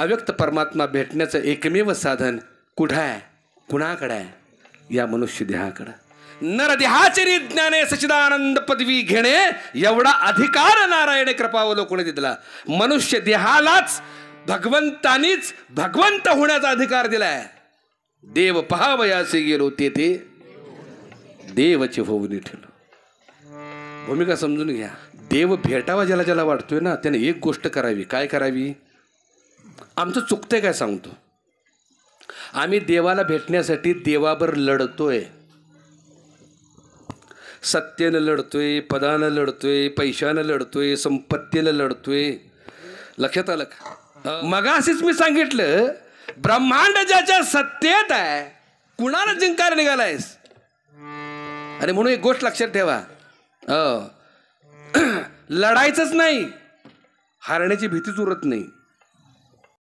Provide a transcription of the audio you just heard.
अव्यक्त परमात्मा भेटण्याचं एकमेव साधन कुठं आहे कुणाकडं आहे या मनुष्य देहाकडं देहाचरी ज्ञाने सचिदानंद पदवी घेणे एवढा अधिकार नारायण कृपावलो कोणी दिला मनुष्य देहालाच भगवंतानीच भगवंत होण्याचा अधिकार दिलाय देव पहावयासे गेलो तेथे देवचे होऊन ठेवलो भूमिका समजून घ्या देव भेटावा ज्याला ज्याला वाटतोय ना त्याने एक गोष्ट करावी काय करावी आमचं चुकते काय सांगतो आम्ही देवाला भेटण्यासाठी देवावर लढतोय सत्तेनं लढतोय पदानं लढतोय पैशानं लढतोय संपत्तीनं लढतोय लक्षात आलं का मग असेच मी सांगितलं ब्रह्मांड ज्याच्या सत्तेत आहे कुणाला जिंकार निघालायस आणि म्हणून एक गोष्ट लक्षात ठेवा लढायचंच नाही हारण्याची भीतीच उरत नाही